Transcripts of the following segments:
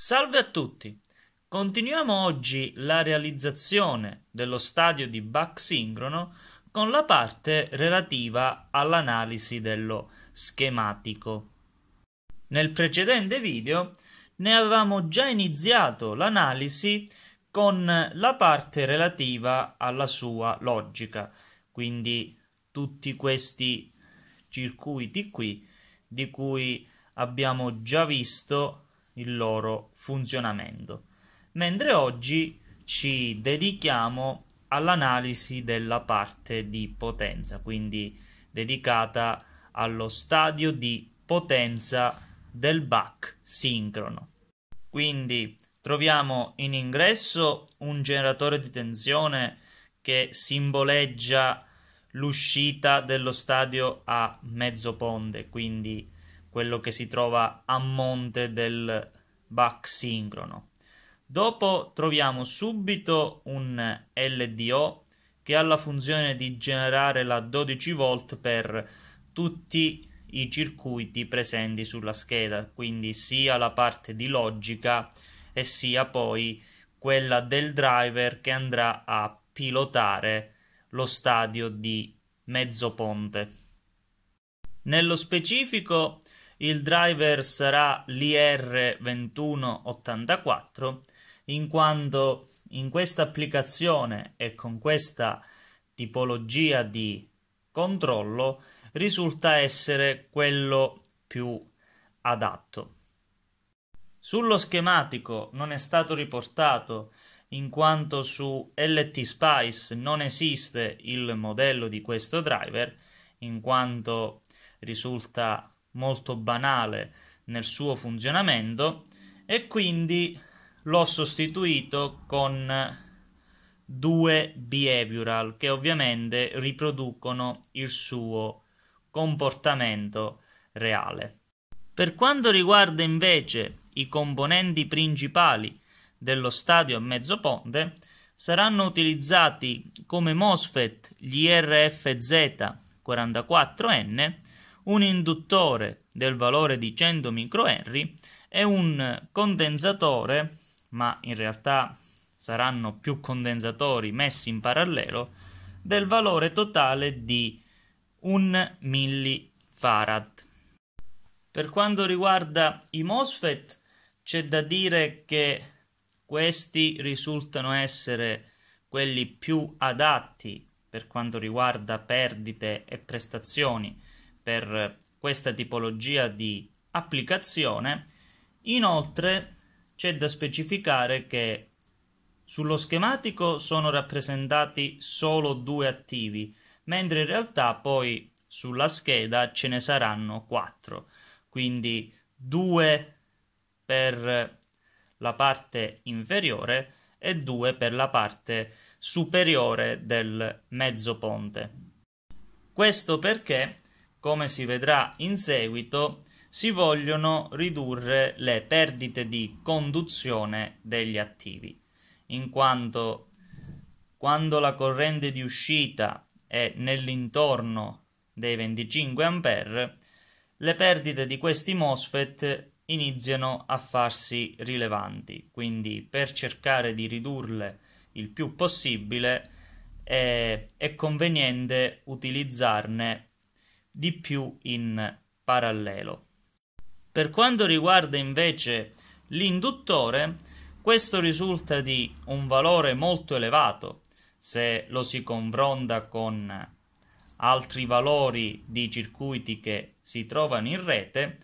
Salve a tutti! Continuiamo oggi la realizzazione dello stadio di Bach sincrono con la parte relativa all'analisi dello schematico. Nel precedente video ne avevamo già iniziato l'analisi con la parte relativa alla sua logica, quindi tutti questi circuiti qui di cui abbiamo già visto il loro funzionamento. Mentre oggi ci dedichiamo all'analisi della parte di potenza, quindi dedicata allo stadio di potenza del back sincrono. Quindi troviamo in ingresso un generatore di tensione che simboleggia l'uscita dello stadio a mezzo ponte, quindi quello che si trova a monte del back sincrono. Dopo troviamo subito un LDO che ha la funzione di generare la 12 v per tutti i circuiti presenti sulla scheda, quindi sia la parte di logica e sia poi quella del driver che andrà a pilotare lo stadio di Mezzoponte. Nello specifico il driver sarà l'IR2184 in quanto in questa applicazione e con questa tipologia di controllo risulta essere quello più adatto. Sullo schematico non è stato riportato in quanto su LT Spice non esiste il modello di questo driver in quanto risulta molto banale nel suo funzionamento e quindi l'ho sostituito con due behavioral che ovviamente riproducono il suo comportamento reale. Per quanto riguarda invece i componenti principali dello stadio a mezzo ponte, saranno utilizzati come MOSFET gli RFZ44N un induttore del valore di 100 microhenry e un condensatore, ma in realtà saranno più condensatori messi in parallelo, del valore totale di 1 millifarad. Per quanto riguarda i MOSFET, c'è da dire che questi risultano essere quelli più adatti per quanto riguarda perdite e prestazioni per questa tipologia di applicazione. Inoltre c'è da specificare che sullo schematico sono rappresentati solo due attivi, mentre in realtà poi sulla scheda ce ne saranno quattro, quindi due per la parte inferiore e due per la parte superiore del mezzo ponte. Questo perché come si vedrà in seguito, si vogliono ridurre le perdite di conduzione degli attivi, in quanto quando la corrente di uscita è nell'intorno dei 25 A, le perdite di questi MOSFET iniziano a farsi rilevanti, quindi per cercare di ridurle il più possibile è, eh, è conveniente utilizzarne di più in parallelo. Per quanto riguarda invece l'induttore, questo risulta di un valore molto elevato se lo si confronta con altri valori di circuiti che si trovano in rete,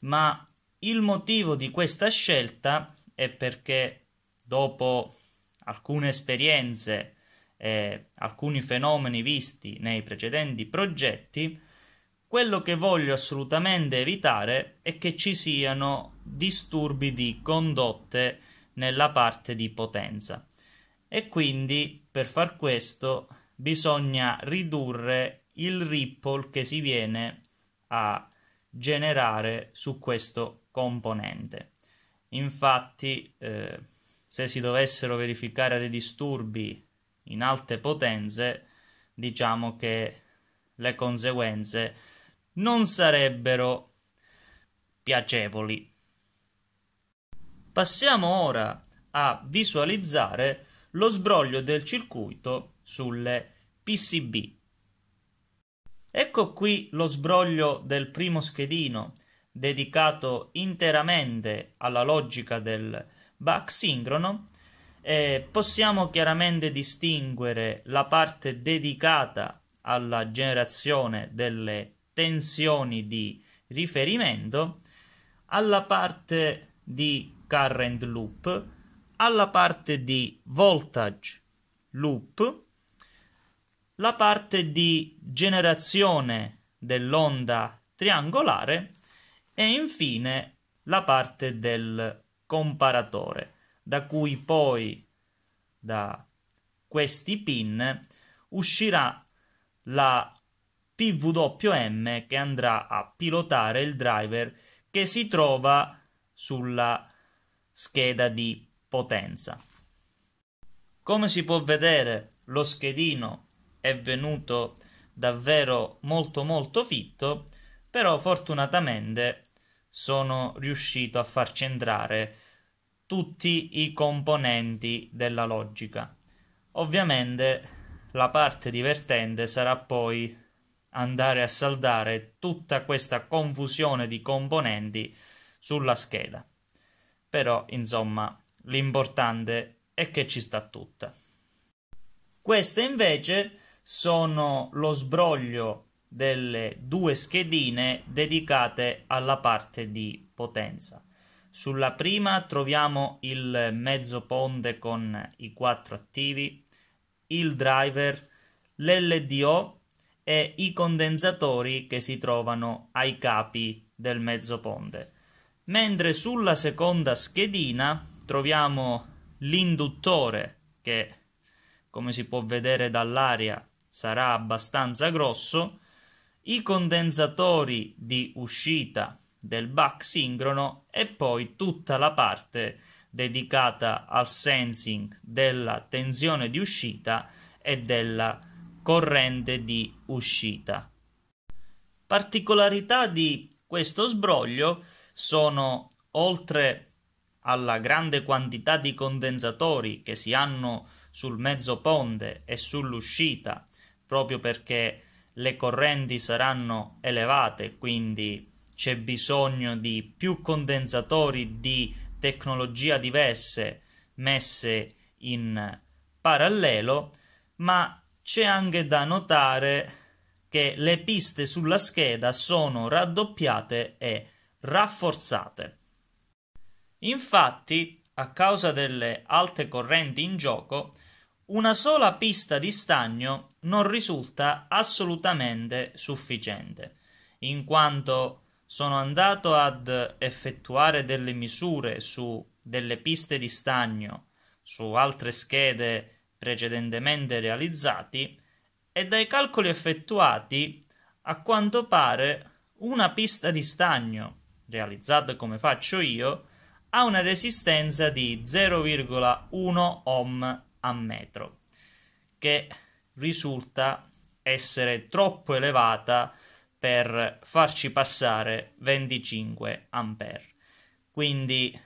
ma il motivo di questa scelta è perché dopo alcune esperienze e alcuni fenomeni visti nei precedenti progetti, quello che voglio assolutamente evitare è che ci siano disturbi di condotte nella parte di potenza e quindi per far questo bisogna ridurre il ripple che si viene a generare su questo componente. Infatti eh, se si dovessero verificare dei disturbi in alte potenze diciamo che le conseguenze non sarebbero piacevoli. Passiamo ora a visualizzare lo sbroglio del circuito sulle PCB. Ecco qui lo sbroglio del primo schedino dedicato interamente alla logica del back sincrono e possiamo chiaramente distinguere la parte dedicata alla generazione delle tensioni di riferimento, alla parte di current loop, alla parte di voltage loop, la parte di generazione dell'onda triangolare e infine la parte del comparatore, da cui poi da questi pin uscirà la PWM che andrà a pilotare il driver che si trova sulla scheda di potenza. Come si può vedere, lo schedino è venuto davvero molto molto fitto, però fortunatamente sono riuscito a far centrare tutti i componenti della logica. Ovviamente la parte divertente sarà poi andare a saldare tutta questa confusione di componenti sulla scheda. Però, insomma, l'importante è che ci sta tutta. Queste invece sono lo sbroglio delle due schedine dedicate alla parte di potenza. Sulla prima troviamo il mezzo ponte con i quattro attivi, il driver, l'LDO e i condensatori che si trovano ai capi del mezzo ponte. Mentre sulla seconda schedina troviamo l'induttore che, come si può vedere dall'aria, sarà abbastanza grosso, i condensatori di uscita del back sincrono e poi tutta la parte dedicata al sensing della tensione di uscita e della corrente di uscita. Particolarità di questo sbroglio sono, oltre alla grande quantità di condensatori che si hanno sul mezzo ponte e sull'uscita, proprio perché le correnti saranno elevate, quindi c'è bisogno di più condensatori di tecnologia diverse messe in parallelo, ma c'è anche da notare che le piste sulla scheda sono raddoppiate e rafforzate. Infatti, a causa delle alte correnti in gioco, una sola pista di stagno non risulta assolutamente sufficiente, in quanto sono andato ad effettuare delle misure su delle piste di stagno, su altre schede precedentemente realizzati e dai calcoli effettuati a quanto pare una pista di stagno, realizzata come faccio io, ha una resistenza di 0,1 ohm a metro, che risulta essere troppo elevata per farci passare 25 ampere. Quindi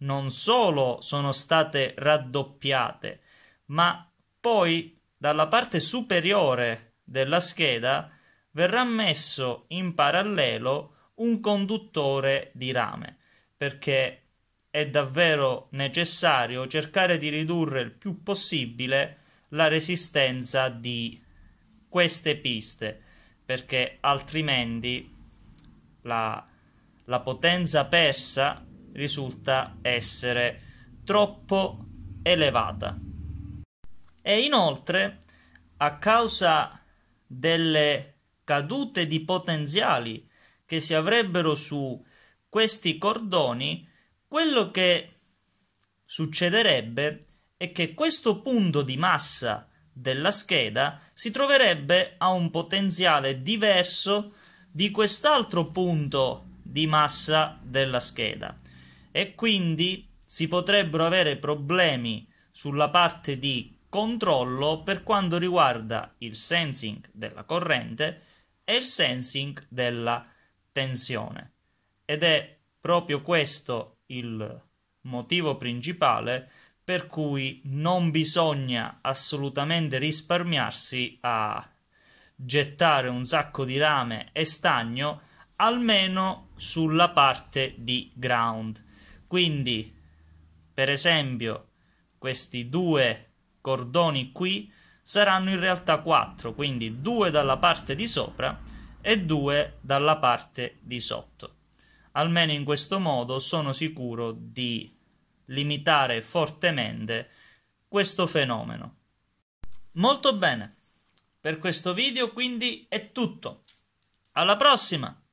non solo sono state raddoppiate ma poi dalla parte superiore della scheda verrà messo in parallelo un conduttore di rame, perché è davvero necessario cercare di ridurre il più possibile la resistenza di queste piste, perché altrimenti la, la potenza persa risulta essere troppo elevata. E inoltre, a causa delle cadute di potenziali che si avrebbero su questi cordoni, quello che succederebbe è che questo punto di massa della scheda si troverebbe a un potenziale diverso di quest'altro punto di massa della scheda e quindi si potrebbero avere problemi sulla parte di controllo per quanto riguarda il sensing della corrente e il sensing della tensione. Ed è proprio questo il motivo principale per cui non bisogna assolutamente risparmiarsi a gettare un sacco di rame e stagno almeno sulla parte di ground. Quindi, per esempio, questi due cordoni qui saranno in realtà 4, quindi 2 dalla parte di sopra e 2 dalla parte di sotto. Almeno in questo modo sono sicuro di limitare fortemente questo fenomeno. Molto bene, per questo video quindi è tutto. Alla prossima!